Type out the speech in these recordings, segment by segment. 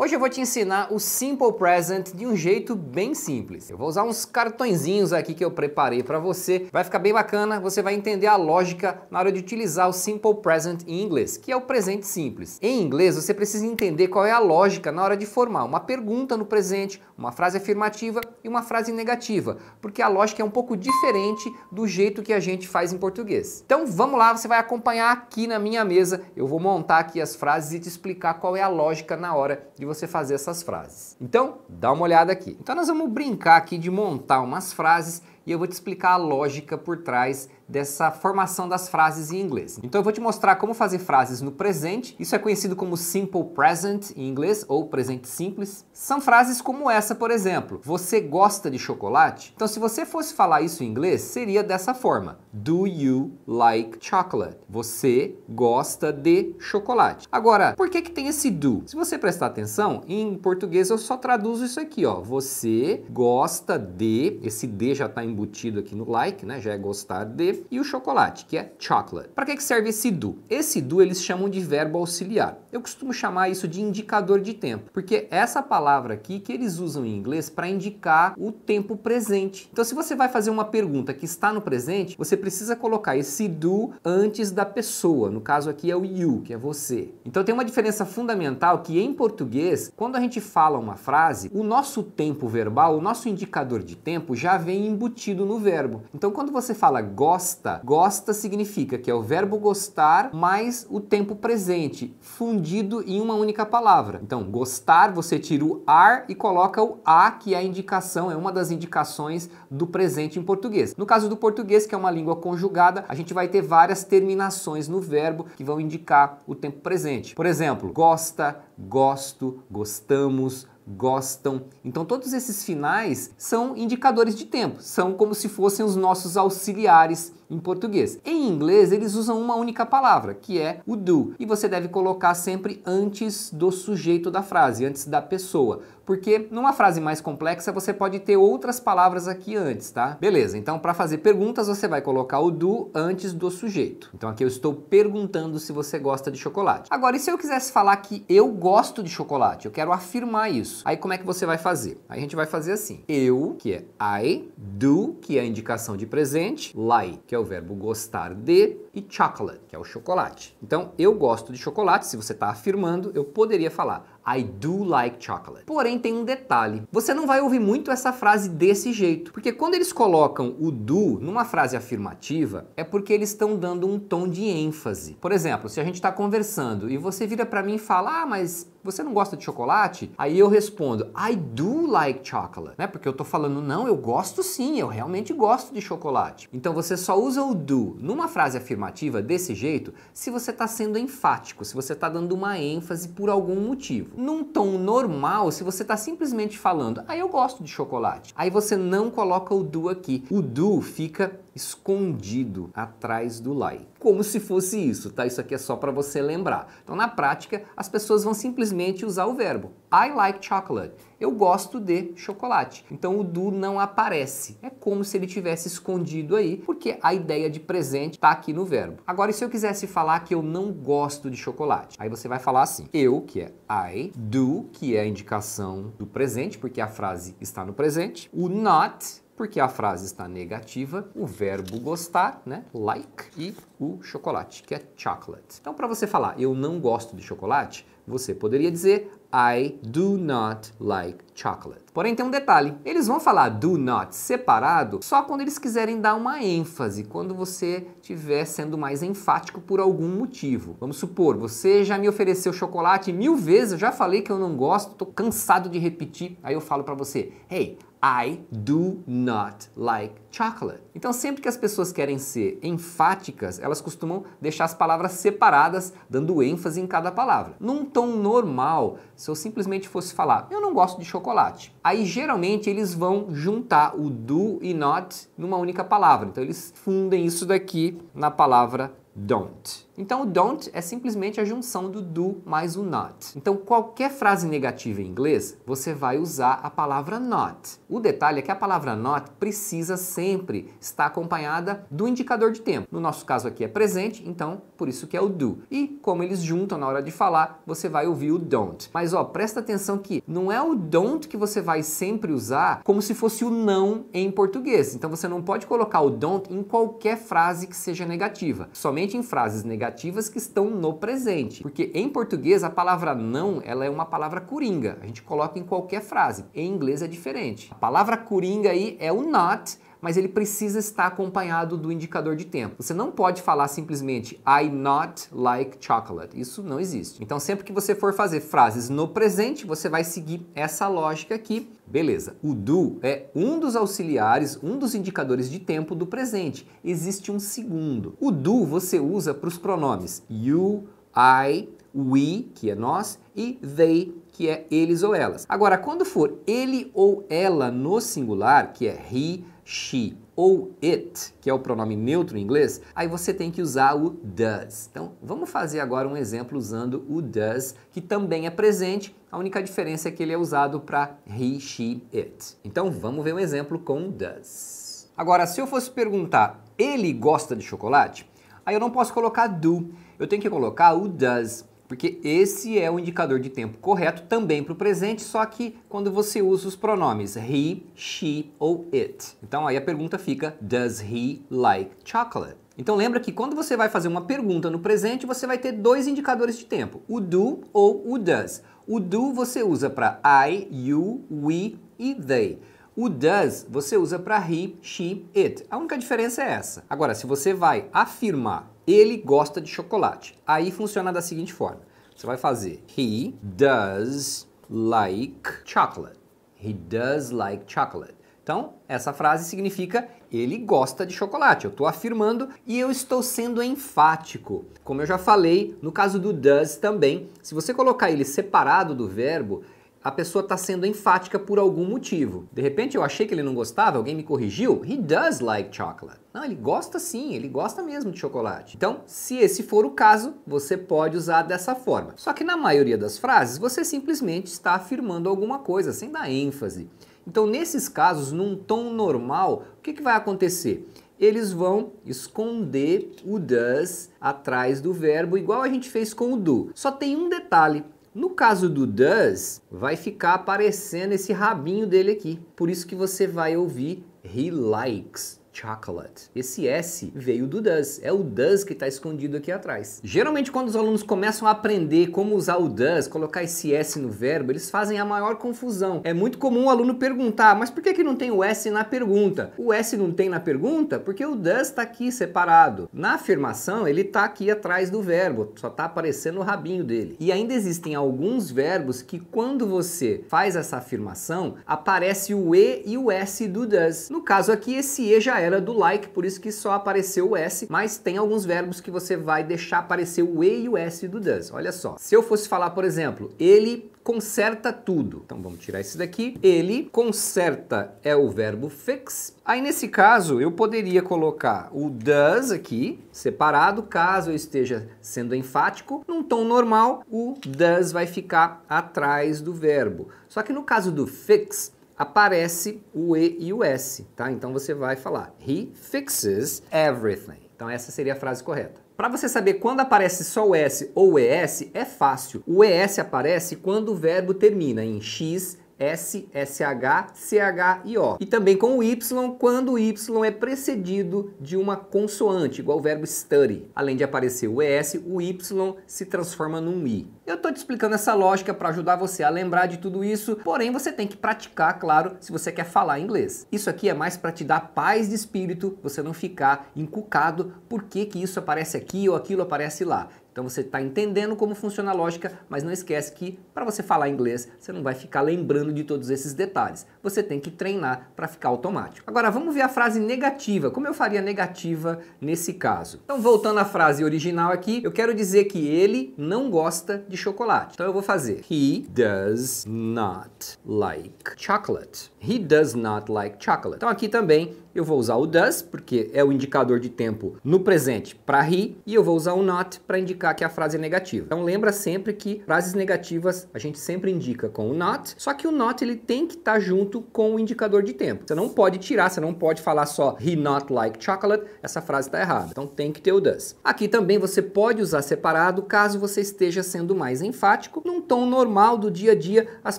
Hoje eu vou te ensinar o Simple Present de um jeito bem simples. Eu vou usar uns cartõezinhos aqui que eu preparei para você. Vai ficar bem bacana, você vai entender a lógica na hora de utilizar o Simple Present em inglês, que é o presente simples. Em inglês, você precisa entender qual é a lógica na hora de formar uma pergunta no presente, uma frase afirmativa e uma frase negativa, porque a lógica é um pouco diferente do jeito que a gente faz em português. Então vamos lá, você vai acompanhar aqui na minha mesa, eu vou montar aqui as frases e te explicar qual é a lógica na hora de você fazer essas frases. Então dá uma olhada aqui. Então nós vamos brincar aqui de montar umas frases e eu vou te explicar a lógica por trás dessa formação das frases em inglês. Então eu vou te mostrar como fazer frases no presente. Isso é conhecido como simple present em inglês ou presente simples. São frases como essa, por exemplo: Você gosta de chocolate? Então se você fosse falar isso em inglês, seria dessa forma: Do you like chocolate? Você gosta de chocolate. Agora, por que que tem esse do? Se você prestar atenção, em português eu só traduzo isso aqui, ó. Você gosta de, esse de já está embutido aqui no like, né? Já é gostar de e o chocolate, que é chocolate. Para que, que serve esse do? Esse do eles chamam de verbo auxiliar. Eu costumo chamar isso de indicador de tempo, porque é essa palavra aqui que eles usam em inglês para indicar o tempo presente. Então, se você vai fazer uma pergunta que está no presente, você precisa colocar esse do antes da pessoa. No caso aqui é o you, que é você. Então, tem uma diferença fundamental que em português, quando a gente fala uma frase, o nosso tempo verbal, o nosso indicador de tempo já vem embutido no verbo. Então, quando você fala gosta gosta. Gosta significa que é o verbo gostar mais o tempo presente, fundido em uma única palavra. Então, gostar, você tira o ar e coloca o a, que é a indicação, é uma das indicações do presente em português. No caso do português, que é uma língua conjugada, a gente vai ter várias terminações no verbo que vão indicar o tempo presente. Por exemplo, gosta, gosto, gostamos, gostam. Então, todos esses finais são indicadores de tempo, são como se fossem os nossos auxiliares em português. Em inglês, eles usam uma única palavra, que é o do, e você deve colocar sempre antes do sujeito da frase, antes da pessoa porque numa frase mais complexa você pode ter outras palavras aqui antes, tá? Beleza, então para fazer perguntas você vai colocar o do antes do sujeito. Então aqui eu estou perguntando se você gosta de chocolate. Agora, e se eu quisesse falar que eu gosto de chocolate, eu quero afirmar isso. Aí como é que você vai fazer? Aí a gente vai fazer assim: eu, que é I, do, que é a indicação de presente, like, que é o verbo gostar de, e chocolate, que é o chocolate. Então, eu gosto de chocolate, se você está afirmando, eu poderia falar I do like chocolate. Porém, tem um detalhe. Você não vai ouvir muito essa frase desse jeito, porque quando eles colocam o do numa frase afirmativa, é porque eles estão dando um tom de ênfase. Por exemplo, se a gente está conversando e você vira para mim e fala: "Ah, mas você não gosta de chocolate?" Aí eu respondo: "I do like chocolate", né? Porque eu estou falando: "Não, eu gosto sim, eu realmente gosto de chocolate". Então você só usa o do numa frase afirmativa desse jeito se você está sendo enfático, se você está dando uma ênfase por algum motivo. Num tom normal, se você está simplesmente falando, ah, eu gosto de chocolate, aí você não coloca o do aqui. O do fica escondido atrás do like. Como se fosse isso, tá? Isso aqui é só para você lembrar. Então, na prática, as pessoas vão simplesmente usar o verbo I like chocolate. Eu gosto de chocolate. Então, o do não aparece. É como se ele tivesse escondido aí, porque a ideia de presente está aqui no verbo. Agora, e se eu quisesse falar que eu não gosto de chocolate? Aí você vai falar assim: eu, que é I, do, que é a indicação do presente, porque a frase está no presente, o not, porque a frase está negativa, o verbo gostar, né? Like e o chocolate, que é chocolate. Então, para você falar eu não gosto de chocolate, você poderia dizer I do not like chocolate. Porém, tem um detalhe: eles vão falar do not separado só quando eles quiserem dar uma ênfase, quando você estiver sendo mais enfático por algum motivo. Vamos supor, você já me ofereceu chocolate mil vezes, eu já falei que eu não gosto, tô cansado de repetir. Aí eu falo para você: Hey, I do not like chocolate. Então, sempre que as pessoas querem ser enfáticas, elas costumam deixar as palavras separadas, dando ênfase em cada palavra. Num tom normal, se eu simplesmente fosse falar, eu não gosto de chocolate, aí geralmente eles vão juntar o do e not numa única palavra. Então, eles fundem isso daqui na palavra don't. Então o don't é simplesmente a junção do do mais o not. Então qualquer frase negativa em inglês, você vai usar a palavra not. O detalhe é que a palavra not precisa sempre estar acompanhada do indicador de tempo. No nosso caso aqui é presente, então por isso que é o do. E como eles juntam na hora de falar, você vai ouvir o don't. Mas ó, presta atenção que não é o don't que você vai sempre usar como se fosse o não em português. Então você não pode colocar o don't em qualquer frase que seja negativa. Somente em frases negativas negativas que estão no presente. Porque em português a palavra não, ela é uma palavra coringa. A gente coloca em qualquer frase. Em inglês é diferente. A palavra coringa aí é o not, mas ele precisa estar acompanhado do indicador de tempo. Você não pode falar simplesmente I not like chocolate. Isso não existe. Então, sempre que você for fazer frases no presente, você vai seguir essa lógica aqui. Beleza. O do é um dos auxiliares, um dos indicadores de tempo do presente. Existe um segundo. O do você usa para os pronomes you, I, we, que é nós, e they, que é eles ou elas. Agora, quando for ele ou ela no singular, que é he, she ou it, que é o pronome neutro em inglês, aí você tem que usar o does. Então, vamos fazer agora um exemplo usando o does, que também é presente, a única diferença é que ele é usado para he, she, it. Então, vamos ver um exemplo com does. Agora, se eu fosse perguntar, ele gosta de chocolate? Aí eu não posso colocar do, eu tenho que colocar o does. Porque esse é o indicador de tempo correto também para o presente, só que quando você usa os pronomes he, she ou it. Então aí a pergunta fica: Does he like chocolate? Então lembra que quando você vai fazer uma pergunta no presente, você vai ter dois indicadores de tempo: o do ou o does. O do você usa para I, you, we e they. O does você usa para he, she, it. A única diferença é essa. Agora, se você vai afirmar ele gosta de chocolate, aí funciona da seguinte forma. Você vai fazer he does like chocolate. He does like chocolate. Então, essa frase significa ele gosta de chocolate. Eu estou afirmando e eu estou sendo enfático. Como eu já falei, no caso do does também, se você colocar ele separado do verbo, a pessoa está sendo enfática por algum motivo. De repente eu achei que ele não gostava, alguém me corrigiu. He does like chocolate. Não, ele gosta sim, ele gosta mesmo de chocolate. Então, se esse for o caso, você pode usar dessa forma. Só que na maioria das frases, você simplesmente está afirmando alguma coisa, sem dar ênfase. Então, nesses casos, num tom normal, o que, que vai acontecer? Eles vão esconder o does atrás do verbo, igual a gente fez com o do. Só tem um detalhe no caso do does, vai ficar aparecendo esse rabinho dele aqui. Por isso que você vai ouvir he likes. Chocolate. Esse S veio do does, é o does que está escondido aqui atrás. Geralmente quando os alunos começam a aprender como usar o does, colocar esse S no verbo, eles fazem a maior confusão. É muito comum o aluno perguntar, mas por que, que não tem o S na pergunta? O S não tem na pergunta porque o does está aqui separado. Na afirmação, ele está aqui atrás do verbo, só está aparecendo o rabinho dele. E ainda existem alguns verbos que quando você faz essa afirmação, aparece o E e o S do does. No caso aqui, esse E já é era do like, por isso que só apareceu o S, mas tem alguns verbos que você vai deixar aparecer o E e o S do does. Olha só. Se eu fosse falar, por exemplo, ele conserta tudo. Então vamos tirar esse daqui. Ele conserta é o verbo fix. Aí nesse caso eu poderia colocar o does aqui separado, caso eu esteja sendo enfático. Num tom normal, o does vai ficar atrás do verbo. Só que no caso do fix, aparece o E e o S, tá? Então você vai falar He fixes everything. Então essa seria a frase correta. Para você saber quando aparece só o S ou o ES, é fácil. O ES aparece quando o verbo termina em X, S, SH, CH e O. E também com o Y quando o Y é precedido de uma consoante, igual o verbo study. Além de aparecer o ES, o Y se transforma num I. Eu estou te explicando essa lógica para ajudar você a lembrar de tudo isso, porém você tem que praticar, claro, se você quer falar inglês. Isso aqui é mais para te dar paz de espírito, você não ficar encucado por que, que isso aparece aqui ou aquilo aparece lá. Então você está entendendo como funciona a lógica, mas não esquece que para você falar inglês, você não vai ficar lembrando de todos esses detalhes. Você tem que treinar para ficar automático. Agora vamos ver a frase negativa. Como eu faria negativa nesse caso? Então voltando à frase original aqui, eu quero dizer que ele não gosta de chocolate. Então eu vou fazer He does not like chocolate. He does not like chocolate. Então aqui também eu vou usar o does, porque é o indicador de tempo no presente para he, e eu vou usar o not para indicar que é a frase é negativa. Então lembra sempre que frases negativas a gente sempre indica com o not, só que o not ele tem que estar tá junto com o indicador de tempo. Você não pode tirar, você não pode falar só he not like chocolate, essa frase está errada. Então tem que ter o does. Aqui também você pode usar separado caso você esteja sendo mais enfático. Num tom normal do dia a dia, as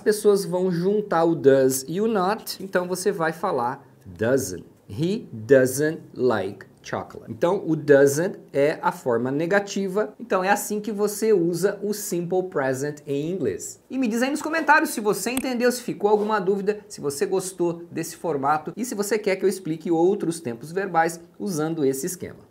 pessoas vão juntar o does e o not not, então você vai falar doesn't. He doesn't like chocolate. Então, o doesn't é a forma negativa. Então, é assim que você usa o simple present em inglês. E me diz aí nos comentários se você entendeu, se ficou alguma dúvida, se você gostou desse formato e se você quer que eu explique outros tempos verbais usando esse esquema.